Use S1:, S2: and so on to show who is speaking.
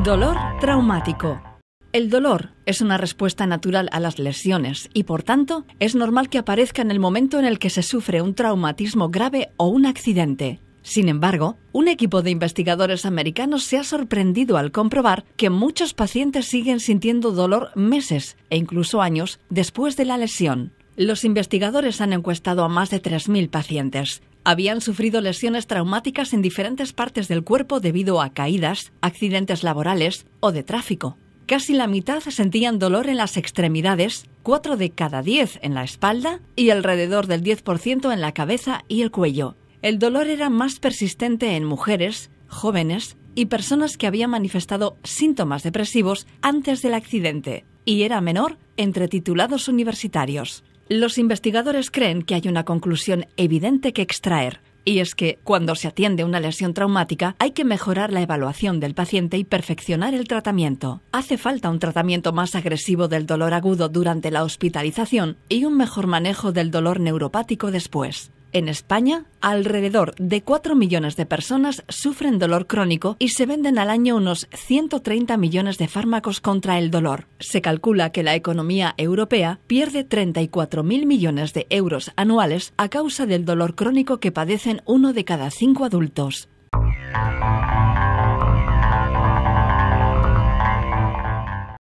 S1: Dolor traumático. El dolor es una respuesta natural a las lesiones y por tanto es normal que aparezca en el momento en el que se sufre un traumatismo grave o un accidente. Sin embargo, un equipo de investigadores americanos se ha sorprendido al comprobar que muchos pacientes siguen sintiendo dolor meses e incluso años después de la lesión. Los investigadores han encuestado a más de 3.000 pacientes. Habían sufrido lesiones traumáticas en diferentes partes del cuerpo debido a caídas, accidentes laborales o de tráfico. Casi la mitad sentían dolor en las extremidades, 4 de cada 10 en la espalda y alrededor del 10% en la cabeza y el cuello. El dolor era más persistente en mujeres, jóvenes y personas que habían manifestado síntomas depresivos antes del accidente, y era menor entre titulados universitarios. Los investigadores creen que hay una conclusión evidente que extraer, y es que cuando se atiende una lesión traumática hay que mejorar la evaluación del paciente y perfeccionar el tratamiento. Hace falta un tratamiento más agresivo del dolor agudo durante la hospitalización y un mejor manejo del dolor neuropático después. En España, alrededor de 4 millones de personas sufren dolor crónico y se venden al año unos 130 millones de fármacos contra el dolor. Se calcula que la economía europea pierde 34.000 millones de euros anuales a causa del dolor crónico que padecen uno de cada cinco adultos.